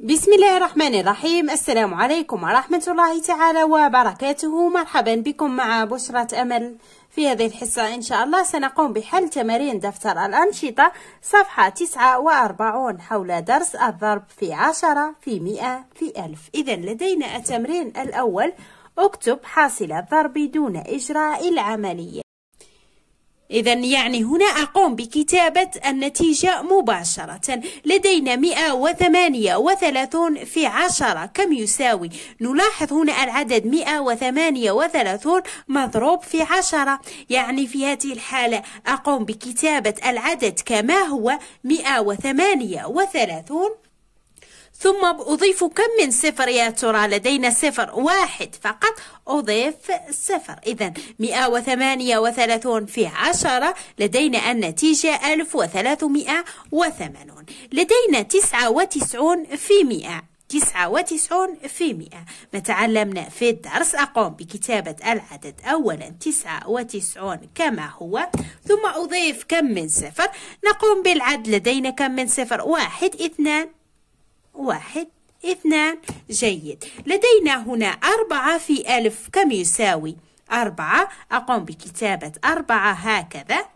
بسم الله الرحمن الرحيم السلام عليكم ورحمة الله تعالى وبركاته مرحبا بكم مع بشرة أمل في هذه الحصة إن شاء الله سنقوم بحل تمارين دفتر الأنشطة صفحة 49 حول درس الضرب في عشرة في مئة في ألف إذا لدينا التمرين الأول اكتب حاصل الضرب دون إجراء العملية إذا يعني هنا أقوم بكتابة النتيجة مباشرة لدينا 138 في 10 كم يساوي نلاحظ هنا العدد 138 مضروب في 10 يعني في هذه الحالة أقوم بكتابة العدد كما هو 138 ثم أضيف كم من صفر يا ترى لدينا صفر واحد فقط أضيف صفر إذا 138 في عشرة لدينا النتيجة 1380 لدينا 99 في 100 99 في مئة ما تعلمنا في الدرس أقوم بكتابة العدد أولا 99 كما هو ثم أضيف كم من صفر نقوم بالعد لدينا كم من صفر واحد اثنان واحد اثنان جيد لدينا هنا أربعة في ألف كم يساوي أربعة أقوم بكتابة أربعة هكذا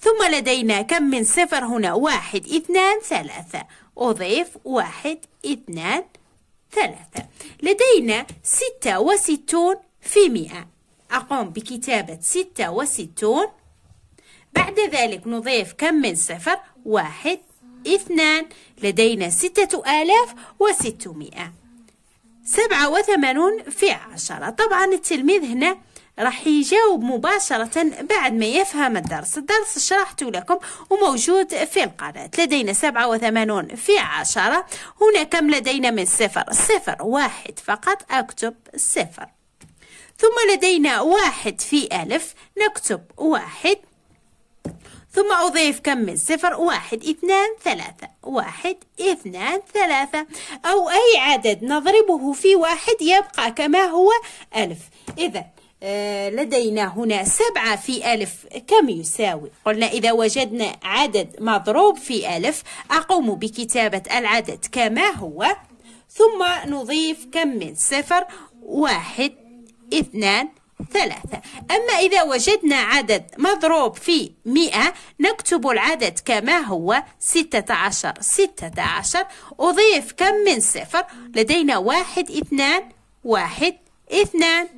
ثم لدينا كم من صفر هنا واحد اثنان ثلاثة أضيف واحد اثنان ثلاثة لدينا ستة وستون في مئة أقوم بكتابة ستة وستون بعد ذلك نضيف كم من صفر واحد اثنان لدينا ستة آلاف وستمائة سبعة وثمانون في عشرة طبعا التلميذ هنا راح يجاوب مباشرة بعد ما يفهم الدرس الدرس شرحته لكم وموجود في القناة لدينا سبعة وثمانون في عشرة هنا كم لدينا من صفر صفر واحد فقط أكتب صفر ثم لدينا واحد في ألف نكتب واحد ثم أضيف كم من صفر واحد اثنان ثلاثة واحد اثنان ثلاثة أو أي عدد نضربه في واحد يبقى كما هو ألف إذا آه، لدينا هنا سبعة في ألف كم يساوي؟ قلنا إذا وجدنا عدد مضروب في ألف أقوم بكتابة العدد كما هو ثم نضيف كم من صفر واحد اثنان ثلاثة أما إذا وجدنا عدد مضروب في مئة نكتب العدد كما هو ستة عشر ستة عشر أضيف كم من صفر لدينا واحد اثنان واحد اثنان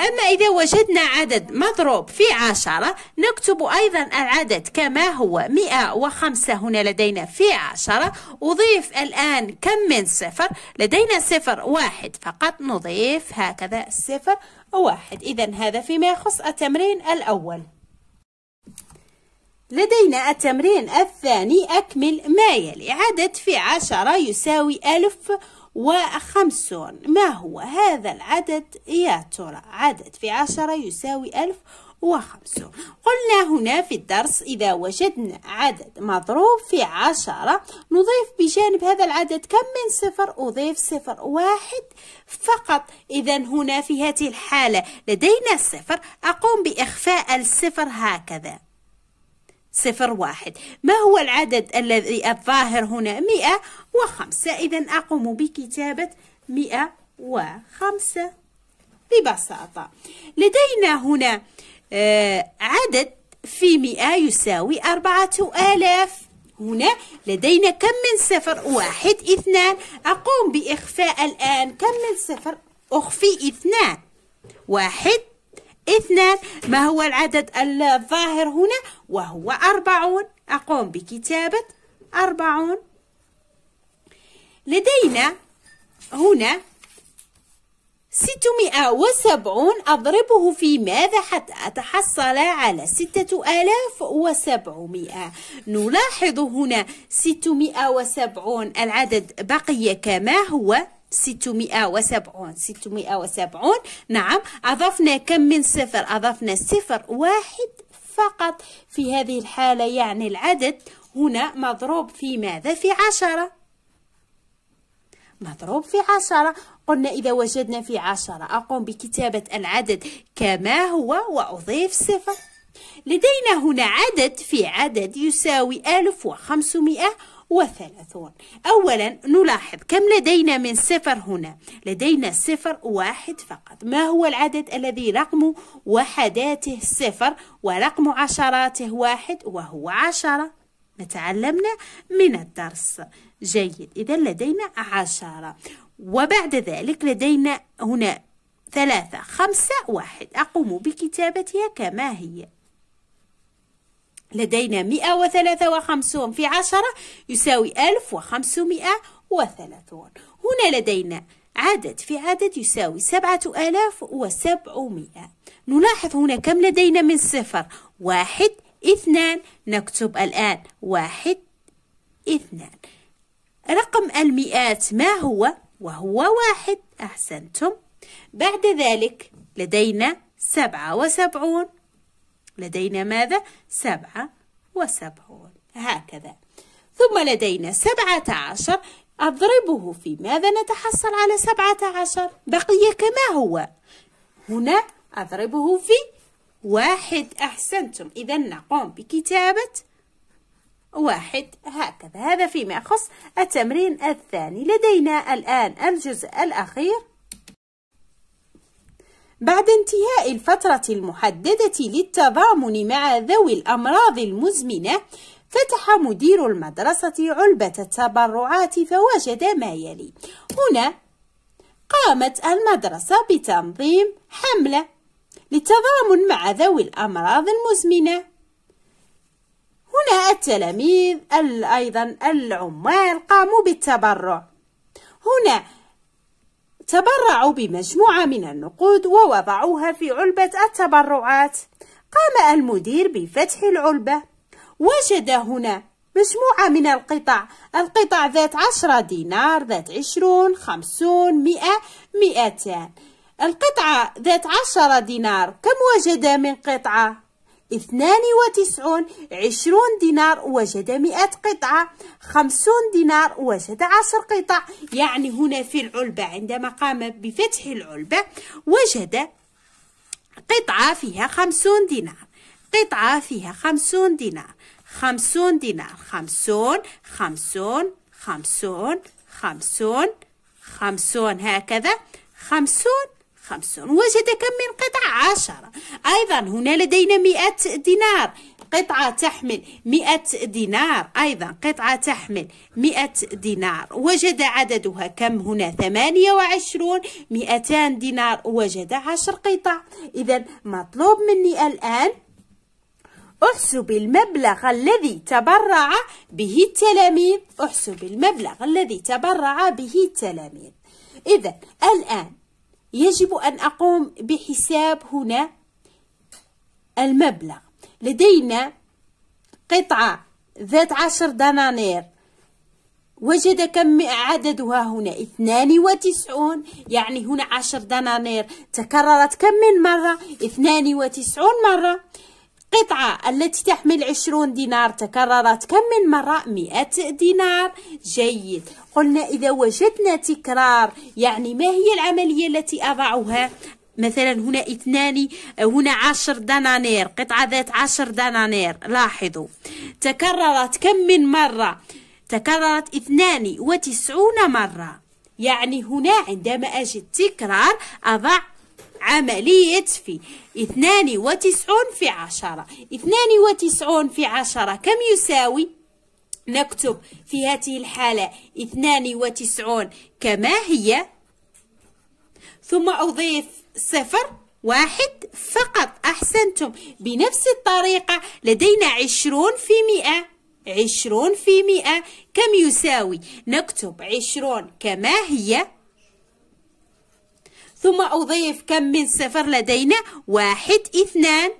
أما إذا وجدنا عدد مضروب في عشرة نكتب أيضا العدد كما هو مئة وخمسة هنا لدينا في عشرة أضيف الآن كم من صفر لدينا صفر واحد فقط نضيف هكذا صفر واحد إذا هذا فيما يخص التمرين الأول لدينا التمرين الثاني أكمل ما يلي عدد في عشرة يساوي ألف وخمسون ما هو هذا العدد يا ترى عدد في عشرة يساوي ألف وخمسون وخمسون قلنا هنا في الدرس إذا وجدنا عدد مضروب في عشرة نضيف بجانب هذا العدد كم من صفر أضيف صفر واحد فقط إذا هنا في هذه الحالة لدينا صفر أقوم بإخفاء الصفر هكذا صفر واحد ما هو العدد الذي الظاهر هنا مئة وخمسة إذا أقوم بكتابة مئة وخمسة ببساطة لدينا هنا آه، عدد في مئة يساوي أربعة آلاف هنا لدينا كم من صفر واحد اثنان أقوم بإخفاء الآن كم من صفر أخفي اثنان واحد اثنان ما هو العدد الظاهر هنا وهو أربعون أقوم بكتابة أربعون لدينا هنا ستمائة وسبعون أضربه في ماذا حتى أتحصل على ستة آلاف وسبعمائة نلاحظ هنا ستمائة وسبعون العدد بقي كما هو 670 670 نعم أضفنا كم من صفر أضفنا صفر واحد فقط في هذه الحالة يعني العدد هنا مضروب في ماذا في عشرة مضروب في عشرة قلنا إذا وجدنا في عشرة أقوم بكتابة العدد كما هو وأضيف صفر لدينا هنا عدد في عدد يساوي 1530 أولا نلاحظ كم لدينا من صفر هنا لدينا صفر واحد فقط ما هو العدد الذي رقم وحداته صفر ورقم عشراته واحد وهو عشرة تعلمنا من الدرس جيد إذا لدينا عشرة وبعد ذلك لدينا هنا ثلاثة خمسة واحد أقوم بكتابتها كما هي لدينا مئة وثلاثة وخمسون في عشرة يساوي ألف وثلاثون هنا لدينا عدد في عدد يساوي سبعة آلاف وسبعمائة نلاحظ هنا كم لدينا من صفر واحد اثنان نكتب الآن واحد اثنان رقم المئات ما هو؟ وهو واحد أحسنتم بعد ذلك لدينا سبعة وسبعون لدينا ماذا؟ سبعة وسبعون هكذا ثم لدينا سبعة عشر أضربه في ماذا نتحصل على سبعة عشر بقي كما هو هنا أضربه في واحد أحسنتم إذا نقوم بكتابة واحد هكذا هذا فيما يخص التمرين الثاني لدينا الآن الجزء الأخير بعد انتهاء الفترة المحددة للتضامن مع ذوي الأمراض المزمنة فتح مدير المدرسة علبة التبرعات فوجد ما يلي هنا قامت المدرسة بتنظيم حملة للتضامن مع ذوي الأمراض المزمنة هنا التلاميذ أيضا العمال قاموا بالتبرع هنا تبرعوا بمجموعة من النقود ووضعوها في علبة التبرعات قام المدير بفتح العلبة وجد هنا مجموعة من القطع القطع ذات عشرة دينار ذات عشرون خمسون مئة مئتان القطعة ذات عشرة دينار كم وجد من قطعة؟ اثنان وتسعون عشرون دينار وجد مئة قطعة خمسون دينار وجد عشر قطع يعني هنا في العلبة عندما قام بفتح العلبة وجد قطعة فيها خمسون دينار قطعة فيها خمسون دينار خمسون دينار خمسون خمسون خمسون خمسون خمسون هكذا خمسون خمسون كم من قطع عشرة أيضا هنا لدينا مئة دينار قطعة تحمل مئة دينار أيضا قطعة تحمل مئة دينار وجد عددها كم هنا ثمانية وعشرون مئتان دينار وجد عشر قطع إذا مطلوب مني الآن احسب المبلغ الذي تبرع به التلاميذ احسب المبلغ الذي تبرع به التلاميذ إذا الآن يجب أن أقوم بحساب هنا المبلغ لدينا قطعة ذات عشر دنانير وجد كم عددها هنا 92 يعني هنا 10 دنانير تكررت كم من مرة 92 مرة قطعة التي تحمل عشرون دينار تكررت كم من مرة مئة دينار جيد قلنا إذا وجدنا تكرار يعني ما هي العملية التي أضعها مثلا هنا اثنان هنا عشر دنانير قطعة ذات عشر دنانير لاحظوا تكررت كم من مرة تكررت اثنان وتسعون مرة يعني هنا عندما أجد تكرار أضع عملية في اثنان وتسعون في عشرة اثنان وتسعون في عشرة كم يساوي؟ نكتب في هذه الحالة اثنان وتسعون كما هي ثم أضيف صفر واحد فقط أحسنتم بنفس الطريقة لدينا عشرون في مئة عشرون في مئة كم يساوي نكتب عشرون كما هي ثم أضيف كم من صفر لدينا واحد اثنان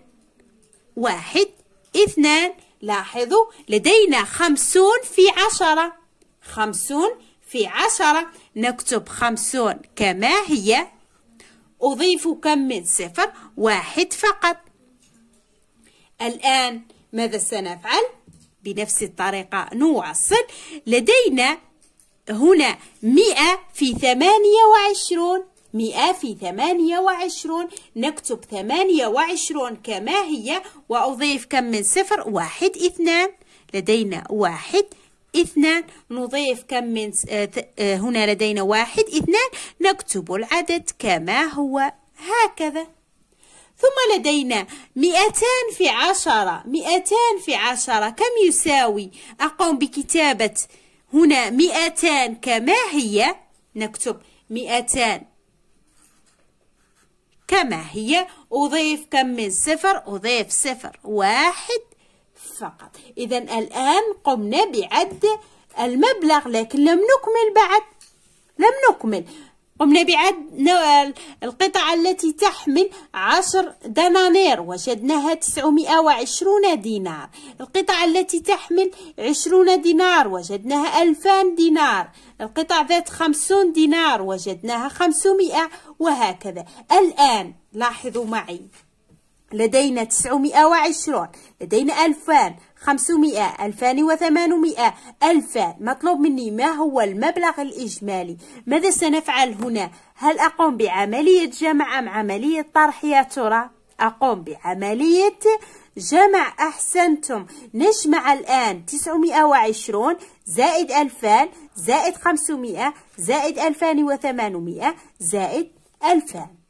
واحد اثنان لاحظوا لدينا خمسون في عشرة خمسون في عشرة نكتب خمسون كما هي أضيف كم من صفر واحد فقط الآن ماذا سنفعل؟ بنفس الطريقة نوصل لدينا هنا مئة في ثمانية وعشرون في ثمانية وعشرون نكتب ثمانية وعشرون كما هي وأضيف كم من صفر واحد اثنان لدينا واحد اثنان نضيف كم من آه، آه، هنا لدينا واحد اثنان نكتب العدد كما هو هكذا ثم لدينا مئتان في عشرة مئتان في عشرة كم يساوي أقوم بكتابة هنا مئتان كما هي نكتب مئتان كما هي أضيف كم من صفر أضيف صفر واحد فقط إذا الآن قمنا بعد المبلغ لكن لم نكمل بعد لم نكمل قمنا بعد القطعة التي تحمل عشر دنانير وجدناها تسعمائة وعشرون دينار القطعة التي تحمل عشرون دينار وجدناها ألفان دينار القطع ذات خمسون دينار وجدناها خمسمائة وهكذا الآن لاحظوا معي لدينا 920 لدينا 2000 500 2800 2000 مطلوب مني ما هو المبلغ الإجمالي ماذا سنفعل هنا هل أقوم بعملية جمع أم عملية طرح يا ترى أقوم بعملية جمع أحسنتم نجمع الآن 920 زائد 2000 زائد 500 زائد 2800 زائد 2000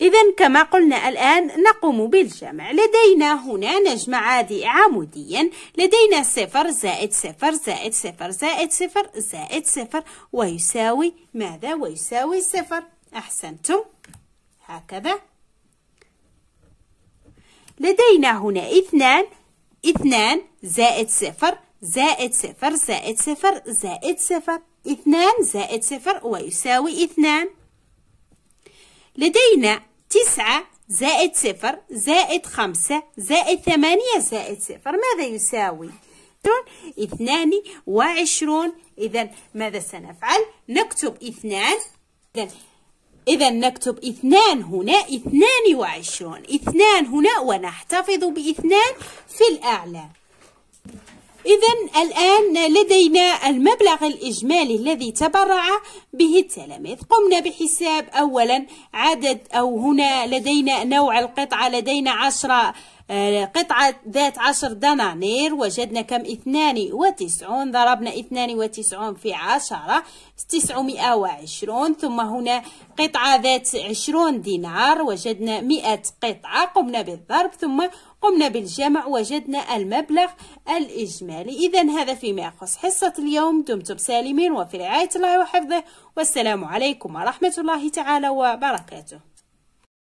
إذا كما قلنا الآن نقوم بالجمع لدينا هنا نجمع عادي عموديا لدينا صفر زائد صفر زائد صفر زائد صفر زائد صفر ويساوي ماذا ويساوي صفر أحسنتم هكذا لدينا هنا اثنان اثنان زائد صفر زائد صفر زائد صفر زائد صفر اثنان زائد صفر ويساوي اثنان لدينا تسعة زائد صفر زائد خمسة زائد ثمانية زائد صفر ماذا يساوي؟ اثنان وعشرون إذا ماذا سنفعل؟ نكتب اثنان إذا إذا نكتب اثنان هنا اثنان وعشرون اثنان هنا ونحتفظ باثنان في الأعلى إذا الآن لدينا المبلغ الإجمالي الذي تبرع به التلاميذ قمنا بحساب أولا عدد أو هنا لدينا نوع القطعة لدينا عشرة آه، قطعة ذات عشر دنانير وجدنا كم اثنان وتسعون ضربنا اثنان وتسعون في عشرة تسعمائة وعشرون ثم هنا قطعة ذات عشرون دينار وجدنا مئة قطعة قمنا بالضرب ثم قمنا بالجمع وجدنا المبلغ الإجمالي إذا هذا فيما يخص حصة اليوم دمتم سالمين وفي رعاية الله وحفظه والسلام عليكم ورحمة الله تعالى وبركاته